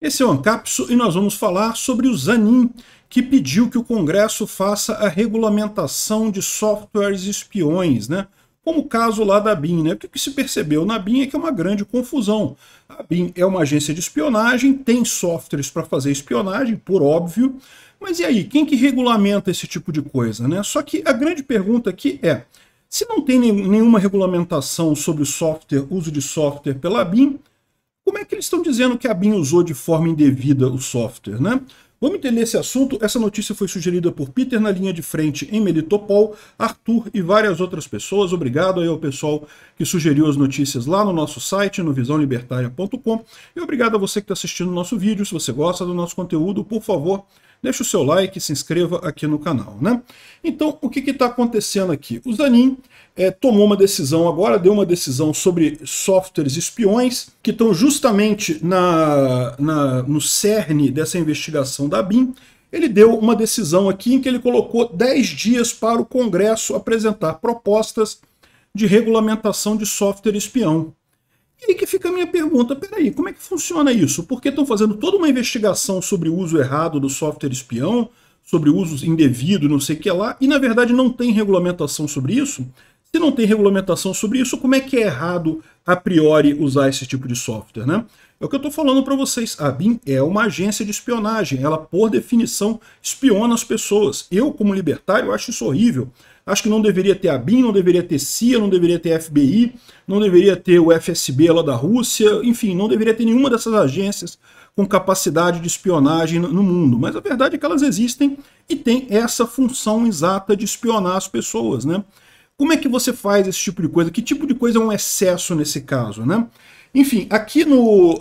Esse é o Ancapso e nós vamos falar sobre o Zanin, que pediu que o Congresso faça a regulamentação de softwares espiões, né? Como o caso lá da BIM, né? O que se percebeu na BIM é que é uma grande confusão. A BIM é uma agência de espionagem, tem softwares para fazer espionagem, por óbvio, mas e aí, quem que regulamenta esse tipo de coisa, né? Só que a grande pergunta aqui é, se não tem nenhuma regulamentação sobre software, uso de software pela BIM, como é que eles estão dizendo que a BIM usou de forma indevida o software, né? Vamos entender esse assunto. Essa notícia foi sugerida por Peter na linha de frente em Melitopol, Arthur e várias outras pessoas. Obrigado aí ao pessoal que sugeriu as notícias lá no nosso site, no visãolibertária.com. E obrigado a você que está assistindo o nosso vídeo. Se você gosta do nosso conteúdo, por favor, deixa o seu like e se inscreva aqui no canal. Né? Então, o que está acontecendo aqui? O Zanin é, tomou uma decisão agora, deu uma decisão sobre softwares espiões que estão justamente na, na, no cerne dessa investigação da BIM, ele deu uma decisão aqui em que ele colocou 10 dias para o Congresso apresentar propostas de regulamentação de software espião. E aí que fica a minha pergunta, peraí, como é que funciona isso? Porque estão fazendo toda uma investigação sobre o uso errado do software espião, sobre usos indevido, não sei o que lá, e na verdade não tem regulamentação sobre isso? Se não tem regulamentação sobre isso, como é que é errado a priori usar esse tipo de software, né? É o que eu estou falando para vocês. A BIM é uma agência de espionagem. Ela, por definição, espiona as pessoas. Eu, como libertário, acho isso horrível. Acho que não deveria ter a BIM, não deveria ter CIA, não deveria ter FBI, não deveria ter o FSB lá da Rússia, enfim, não deveria ter nenhuma dessas agências com capacidade de espionagem no mundo. Mas a verdade é que elas existem e têm essa função exata de espionar as pessoas, né? Como é que você faz esse tipo de coisa? Que tipo de coisa é um excesso nesse caso, né? Enfim, aqui no uh,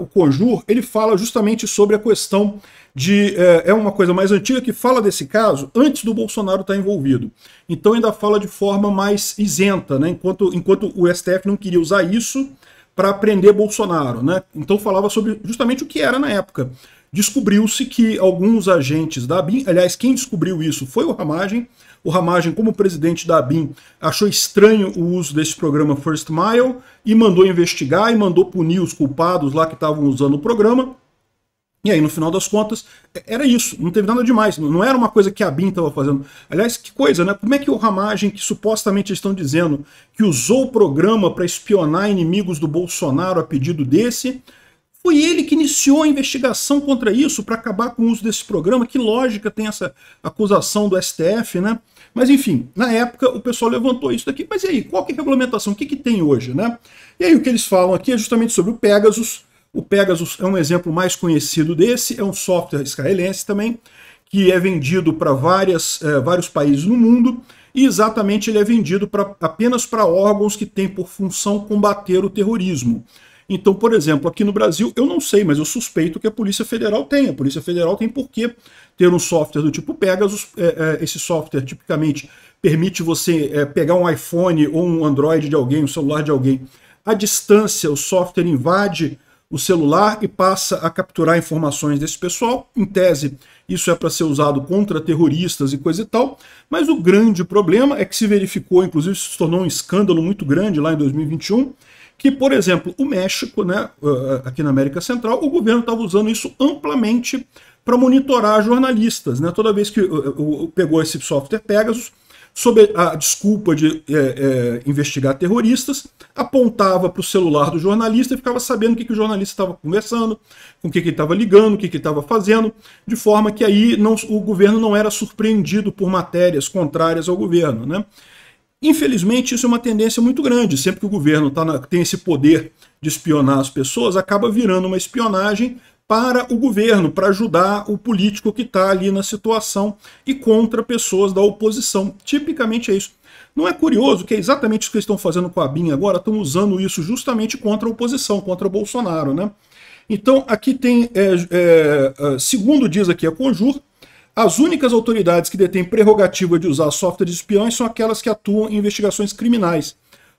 o Conjur, ele fala justamente sobre a questão de. Uh, é uma coisa mais antiga que fala desse caso antes do Bolsonaro estar tá envolvido. Então ainda fala de forma mais isenta, né? enquanto, enquanto o STF não queria usar isso para prender Bolsonaro, né? Então falava sobre justamente o que era na época. Descobriu-se que alguns agentes da BIM, aliás, quem descobriu isso foi o Ramagem. O Ramagem, como presidente da BIM, achou estranho o uso desse programa First Mile e mandou investigar e mandou punir os culpados lá que estavam usando o programa. E aí, no final das contas, é, era isso. Não teve nada demais. Não era uma coisa que a BIM estava fazendo. Aliás, que coisa, né? Como é que o Ramagem, que supostamente estão dizendo que usou o programa para espionar inimigos do Bolsonaro a pedido desse, foi ele que iniciou a investigação contra isso para acabar com o uso desse programa. Que lógica tem essa acusação do STF, né? Mas enfim, na época o pessoal levantou isso daqui. Mas e aí, qual que é a regulamentação? O que, que tem hoje, né? E aí o que eles falam aqui é justamente sobre o Pegasus, o Pegasus é um exemplo mais conhecido desse, é um software israelense também, que é vendido para eh, vários países no mundo, e exatamente ele é vendido pra, apenas para órgãos que têm por função combater o terrorismo. Então, por exemplo, aqui no Brasil, eu não sei, mas eu suspeito que a Polícia Federal tenha. A Polícia Federal tem por que ter um software do tipo Pegasus. É, é, esse software tipicamente permite você é, pegar um iPhone ou um Android de alguém, um celular de alguém. À distância, o software invade o celular e passa a capturar informações desse pessoal. Em tese, isso é para ser usado contra terroristas e coisa e tal, mas o grande problema é que se verificou, inclusive se tornou um escândalo muito grande lá em 2021, que, por exemplo, o México, né, eh, eh, aqui na América Central, o governo estava usando isso amplamente para monitorar jornalistas. Né? Toda vez que eh, pegou esse software Pegasus, sob a desculpa de é, é, investigar terroristas, apontava para o celular do jornalista e ficava sabendo o que, que o jornalista estava conversando, com o que, que ele estava ligando, o que, que ele estava fazendo, de forma que aí não, o governo não era surpreendido por matérias contrárias ao governo. Né? Infelizmente, isso é uma tendência muito grande. Sempre que o governo tá na, tem esse poder de espionar as pessoas, acaba virando uma espionagem para o governo, para ajudar o político que está ali na situação e contra pessoas da oposição. Tipicamente é isso. Não é curioso que é exatamente isso que eles estão fazendo com a BIM agora, estão usando isso justamente contra a oposição, contra o Bolsonaro, né? Então, aqui tem, é, é, é, segundo diz aqui a Conjur, as únicas autoridades que detêm prerrogativa de usar software de espiões são aquelas que atuam em investigações criminais,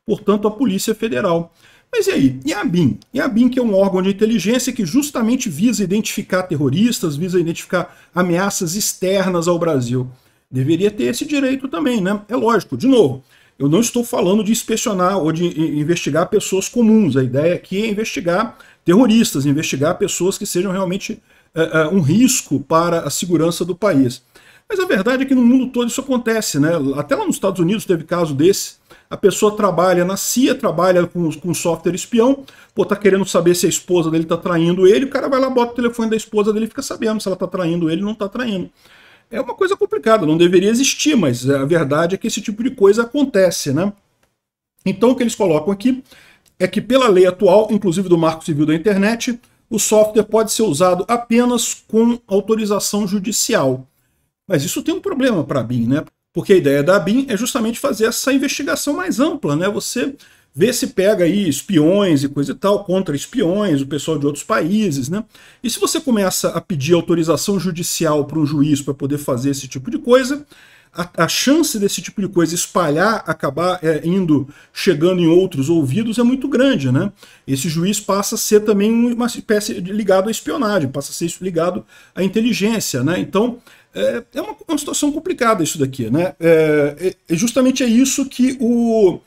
portanto, a Polícia Federal. Mas e aí? E a BIM? E a BIM, que é um órgão de inteligência que justamente visa identificar terroristas, visa identificar ameaças externas ao Brasil. Deveria ter esse direito também, né? É lógico, de novo, eu não estou falando de inspecionar ou de investigar pessoas comuns. A ideia aqui é investigar terroristas, investigar pessoas que sejam realmente uh, uh, um risco para a segurança do país. Mas a verdade é que no mundo todo isso acontece, né? Até lá nos Estados Unidos teve caso desse. A pessoa trabalha na CIA, trabalha com, com software espião, pô, tá querendo saber se a esposa dele tá traindo ele, o cara vai lá, bota o telefone da esposa dele e fica sabendo se ela tá traindo ele ou não tá traindo. É uma coisa complicada, não deveria existir, mas é, a verdade é que esse tipo de coisa acontece, né? Então o que eles colocam aqui é que pela lei atual, inclusive do Marco Civil da Internet, o software pode ser usado apenas com autorização judicial. Mas isso tem um problema para a BIM, né? Porque a ideia da BIM é justamente fazer essa investigação mais ampla, né? Você vê se pega aí espiões e coisa e tal, contra espiões, o pessoal de outros países, né? E se você começa a pedir autorização judicial para um juiz para poder fazer esse tipo de coisa, a, a, chance desse tipo de coisa espalhar, acabar é, indo, chegando em outros ouvidos é muito grande, né? Esse juiz passa a ser também uma espécie de ligado à espionagem, passa a ser ligado à inteligência, né? Então, é, é, uma, é uma situação complicada isso daqui, né? É, é, é, justamente é isso que o,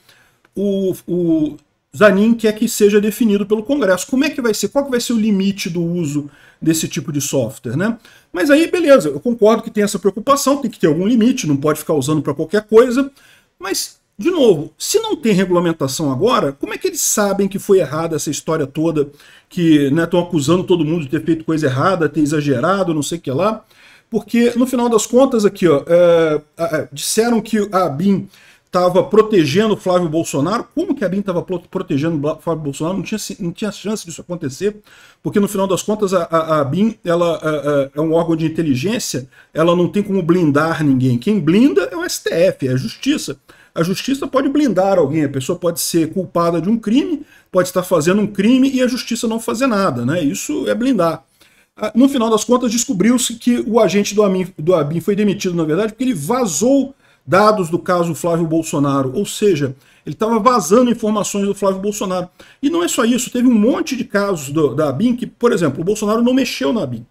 o, o Zanin quer que seja definido pelo Congresso. Como é que vai ser? Qual que vai ser o limite do uso desse tipo de software, né? Mas aí, beleza, eu concordo que tem essa preocupação, tem que ter algum limite, não pode ficar usando para qualquer coisa, mas de novo, se não tem regulamentação agora, como é que eles sabem que foi errada essa história toda, que estão né, acusando todo mundo de ter feito coisa errada, ter exagerado, não sei o que lá? porque no final das contas aqui, ó, é, é, é disseram que a BIM estava protegendo Flávio Bolsonaro. Como que a BIM estava protegendo Flávio Bolsonaro? Não tinha, não tinha chance disso acontecer, porque no final das contas a, a, a BIM ela, a, é, é, é um órgão de inteligência, ela não tem como blindar ninguém. Quem blinda é o STF, é a justiça. A justiça pode blindar alguém, a pessoa pode ser culpada de um crime, pode estar fazendo um crime e a justiça não fazer nada, né? Isso é blindar. Ah, no final das contas, descobriu-se que o agente do, AMIN, do ABIN foi demitido, na verdade, porque ele vazou dados do caso Flávio Bolsonaro, ou seja, ele estava vazando informações do Flávio Bolsonaro. E não é só isso, teve um monte de casos do, da ABIN que, por exemplo, o Bolsonaro não mexeu na ABIN.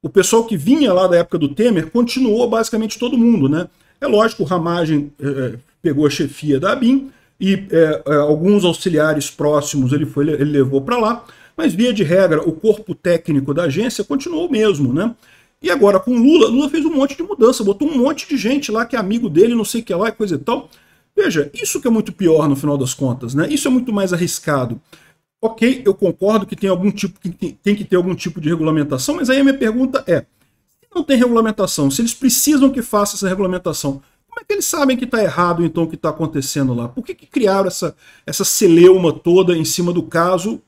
O pessoal que vinha lá da época do Temer continuou basicamente todo mundo, né? É lógico, o Ramagem eh, eh, pegou a chefia da ABIN e eh, alguns auxiliares próximos ele, foi, ele levou para lá, mas, via de regra, o corpo técnico da agência continuou o mesmo, né? E agora, com Lula, Lula fez um monte de mudança, botou um monte de gente lá que é amigo dele, não sei o que lá, coisa e tal. Veja, isso que é muito pior no final das contas, né? Isso é muito mais arriscado. Ok, eu concordo que tem algum tipo que tem, que ter algum tipo de regulamentação, mas aí a minha pergunta é: se não tem regulamentação, se eles precisam que faça essa regulamentação, como é que eles sabem que está errado então o que está acontecendo lá? Por que, que criaram essa, essa celeuma toda em cima do caso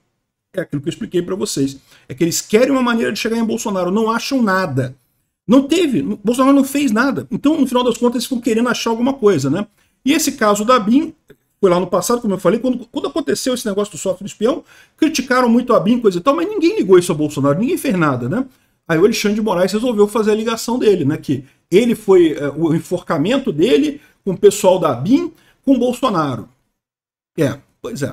é aquilo que eu expliquei para vocês. É que eles querem uma maneira de chegar em Bolsonaro, não acham nada. Não teve, Bolsonaro não fez nada. Então, no final das contas, eles ficam querendo achar alguma coisa, né? E esse caso da BIM, foi lá no passado, como eu falei, quando, quando aconteceu esse negócio do software espião, criticaram muito a BIM, coisa e tal, mas ninguém ligou isso a Bolsonaro, ninguém fez nada, né? Aí o Alexandre de Moraes resolveu fazer a ligação dele, né? Que ele foi, é, o enforcamento dele com o pessoal da BIM, com Bolsonaro. É, pois é